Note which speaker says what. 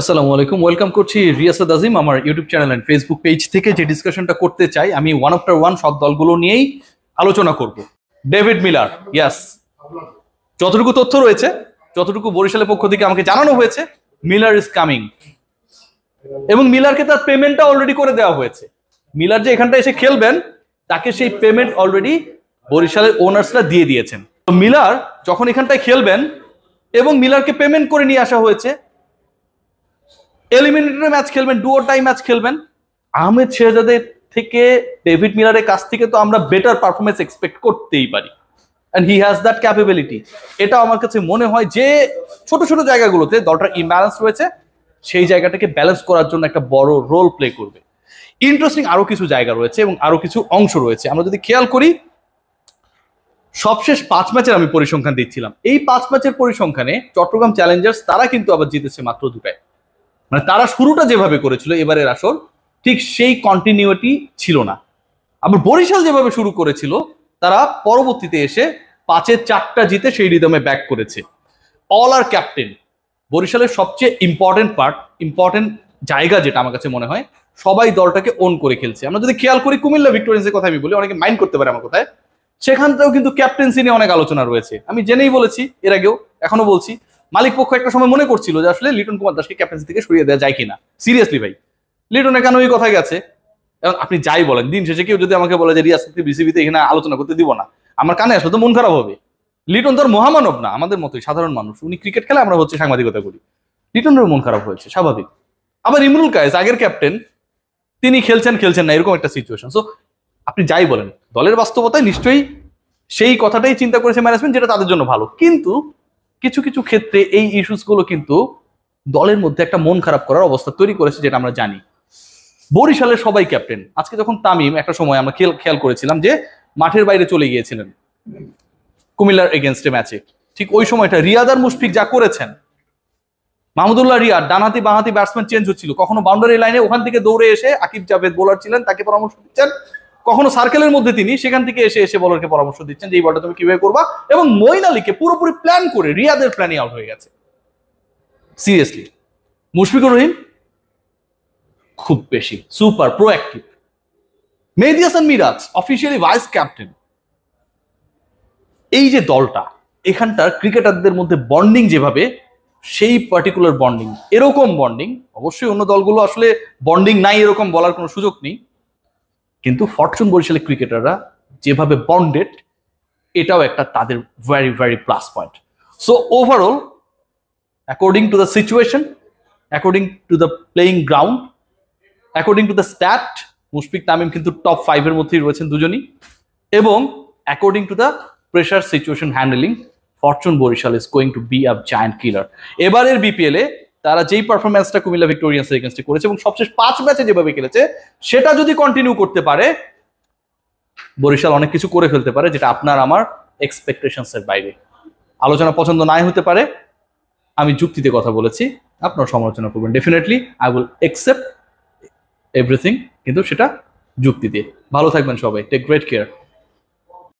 Speaker 1: আসসালামু আলাইকুম ওয়েলকাম করছি রিয়াসাদ আজিম আমার YouTube channel and Facebook page থেকে যে ডিসকাশনটা করতে চাই আমি ওয়ান আফটার ওয়ান সব দলগুলো নিয়েই আলোচনা করব ডেভিড মিলার ইয়াস যতটুকু তথ্য রয়েছে যতটুকু বরিশালের পক্ষ থেকে আমাকে জানানো হয়েছে মিলার ইজ কামিং এবং মিলারকে তার পেমেন্টটা অলরেডি করে দেওয়া হয়েছে মিলার যে এখানটা এসে খেলবেন তাকে সেই পেমেন্ট অলরেডি বরিশালের ওনার্সরা দিয়ে দিয়েছেন মিলার যখন এখানটায় খেলবেন এবং মিলারকে পেমেন্ট করে নিয়ে আসা হয়েছে এলিমিনেটরি ম্যাচ খেলবেন ডুও টাই ম্যাচ খেলবেন আহমেদ শেহজাদের থেকে ডেভিড মিলারের কাছ থেকে তো আমরা বেটার পারফরমেন্স এক্সপেক্ট করতেই পারি and he has that capability এটা আমার কাছে মনে হয় যে ছোট ছোট জায়গাগুলোতে দলটার ইম্যালেন্স রয়েছে সেই জায়গাটাকে ব্যালেন্স করার জন্য একটা বড় রোল প্লে করবে ইন্টারেস্টিং আরো কিছু জায়গা রয়েছে এবং আরো কিছু অংশ রয়েছে আমরা যদি খেয়াল করি সবশেষ পাঁচ ম্যাচের আমি পরিসংখ্যান দিচ্ছিলাম এই পাঁচ ম্যাচের পরিসংখ্যানে চট্টগ্রাম চ্যালেঞ্জার্স তারা কিন্তু আবার জিতেছে মাত্র দুটায় মানে তারা শুরুটা যেভাবে করেছিল এবারের আসর ঠিক সেই কন্টিনিউটি ছিল না আবার বরিশাল যেভাবে শুরু করেছিল তারা পরবর্তীতে এসে পাঁচের চারটা জিতে সেই রিদমে ব্যাক করেছে অল আর ক্যাপ্টেন বরিশালের সবচেয়ে ইম্পর্টেন্ট পার্ট ইম্পর্টেন্ট জায়গা যেটা আমার কাছে মনে হয় সবাই দলটাকে অন করে খেলছে আমরা যদি খেয়াল করি কুমিল্লা ভিক্টোরিয়ান্সের কথা আমি বলি অনেকে মাইন্ড করতে পারে আমার কথায় সেখানটাও কিন্তু ক্যাপ্টেন্সি নিয়ে অনেক আলোচনা রয়েছে আমি জেনেই বলেছি এর আগেও এখনো বলছি মালিক পক্ষ একটা সময় মনে করছিল যে আসলে লিটন কুমার দাসকে ক্যাপ্টেন্সি থেকে সরিয়ে দেওয়া যায় কিনা সিরিয়াসলি ভাই লিটনে কেন ওই কথা গেছে এবং আপনি যাই বলেন দিন শেষে কেউ যদি আমাকে বলে যে রিয়াসকে বিসিবিতে এখানে আলোচনা করতে দিব না আমার কানে আসলে তো মন খারাপ হবে লিটন তো মহামানব না আমাদের মতোই সাধারণ মানুষ উনি ক্রিকেট খেলে আমরা হচ্ছে সাংবাদিকতা করি লিটনের মন খারাপ হয়েছে স্বাভাবিক আবার ইমরুল কায়েস আগের ক্যাপ্টেন তিনি খেলছেন খেলছেন না এরকম একটা সিচুয়েশন সো আপনি যাই বলেন দলের বাস্তবতায় নিশ্চয়ই সেই কথাটাই চিন্তা করেছে ম্যানেজমেন্ট যেটা তাদের জন্য ভালো কিন্তু কিছু কিছু ক্ষেত্রে এই ইস্যুসগুলো কিন্তু দলের মধ্যে একটা মন খারাপ করার অবস্থা তৈরি করেছে যেটা আমরা জানি বরিশালের সবাই ক্যাপ্টেন আজকে যখন তামিম একটা সময় আমরা খেয়াল খেয়াল করেছিলাম যে মাঠের বাইরে চলে গিয়েছিলেন কুমিল্লার এগেনস্টে ম্যাচে ঠিক ওই সময়টা রিয়াদার মুশফিক যা করেছেন মাহমুদুল্লাহ রিয়াদ ডানাতি বাঁহাতি ব্যাটসম্যান চেঞ্জ হচ্ছিল কখনো বাউন্ডারি লাইনে ওখান থেকে দৌড়ে এসে আকিব জাভেদ বোলার ছিলেন তাকে পরামর্শ দিচ্ছেন কখনো সার্কেলের মধ্যে তিনি সেখান থেকে এসে এসে বলারকে পরামর্শ দিচ্ছেন যে এই বলটা তুমি কিভাবে করবা এবং মইন আলীকে পুরোপুরি প্ল্যান করে রিয়াদের প্ল্যানিং আউট হয়ে গেছে সিরিয়াসলি মুশফিকুর রহিম খুব বেশি super proactive Mehedi Hasan Miraz officially vice captain এই যে দলটা এখানটার ক্রিকেটারদের মধ্যে বন্ডিং যেভাবে সেই পার্টিকুলার বন্ডিং এরকম বন্ডিং অবশ্যই অন্য দলগুলো আসলে বন্ডিং নাই এরকম বলার কোনো সুযোগ নেই কিন্তু ফরচুন বরিশালের ক্রিকেটাররা যেভাবে বন্ডেড এটাও একটা তাদের very very plus point so overall according to the situation according to the playing ground according to the stat Mushfiq Tamim কিন্তু টপ ফাইভের মধ্যেই রয়েছেন দুজনই এবং according to the pressure situation handling Fortune Barishal is going to be up giant killer এবারের বিপিএলে তারা যেই পারফরমেন্সটা কুমিল্লা ভিক্টোরিয়ান্সের এগেনস্টে করেছে এবং সবশেষ পাঁচ ম্যাচে যেভাবে খেলেছে সেটা যদি কন্টিনিউ করতে পারে বরিশাল অনেক কিছু করে ফেলতে পারে যেটা আপনার আমার এক্সপেকটেশনসের বাইরে আলোচনা পছন্দ নাই হতে পারে আমি যুক্তিতে কথা বলেছি আপনার সমালোচনা করবেন definitely I will accept everything কিন্তু সেটা যুক্তি দিয়ে ভালো থাকবেন সবাই টেক গ্রেট কেয়ার